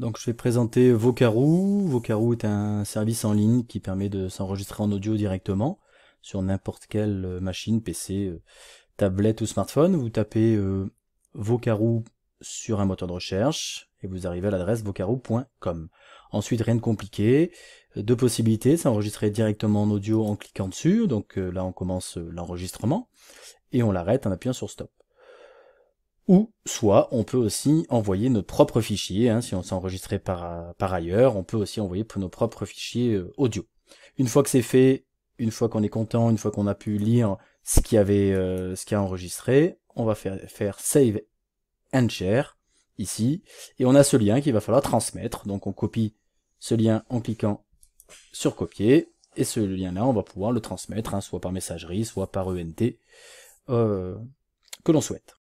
Donc je vais présenter Vocaroo. Vocaroo est un service en ligne qui permet de s'enregistrer en audio directement sur n'importe quelle euh, machine, PC, euh, tablette ou smartphone. Vous tapez euh, Vocaroo sur un moteur de recherche et vous arrivez à l'adresse vocaroo.com. Ensuite, rien de compliqué. Deux possibilités, s'enregistrer directement en audio en cliquant dessus. Donc là, on commence l'enregistrement et on l'arrête en appuyant sur Stop ou soit on peut aussi envoyer nos propres fichiers, hein, si on s'est enregistré par, par ailleurs, on peut aussi envoyer pour nos propres fichiers euh, audio. Une fois que c'est fait, une fois qu'on est content, une fois qu'on a pu lire ce qui avait euh, ce qui a enregistré, on va faire, faire save and share ici, et on a ce lien qu'il va falloir transmettre. Donc on copie ce lien en cliquant sur copier, et ce lien-là, on va pouvoir le transmettre, hein, soit par messagerie, soit par ENT, euh, que l'on souhaite.